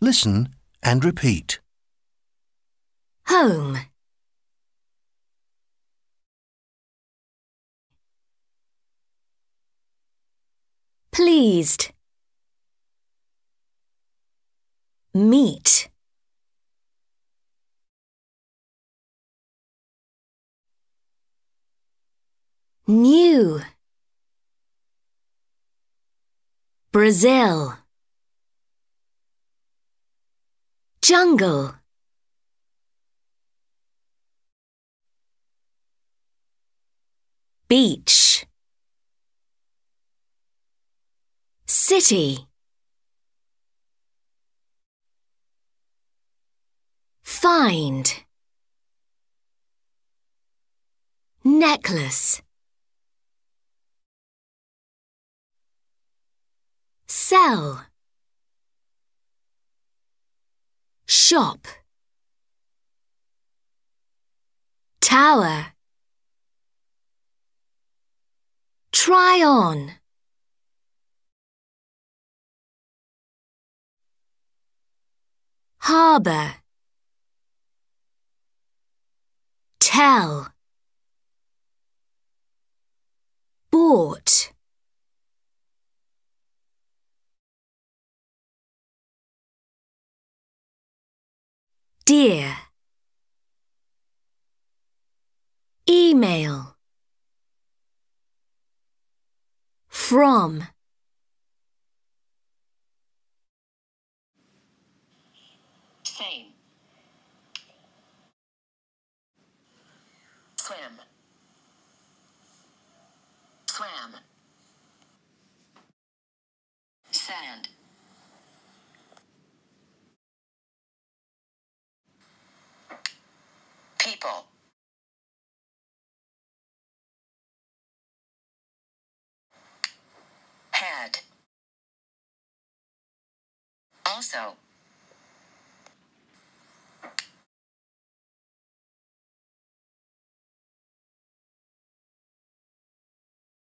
Listen and repeat. Home. Pleased. Meet. New. Brazil. Jungle Beach City Find Necklace Sell shop tower try on harbour tell bought dear email from same Also,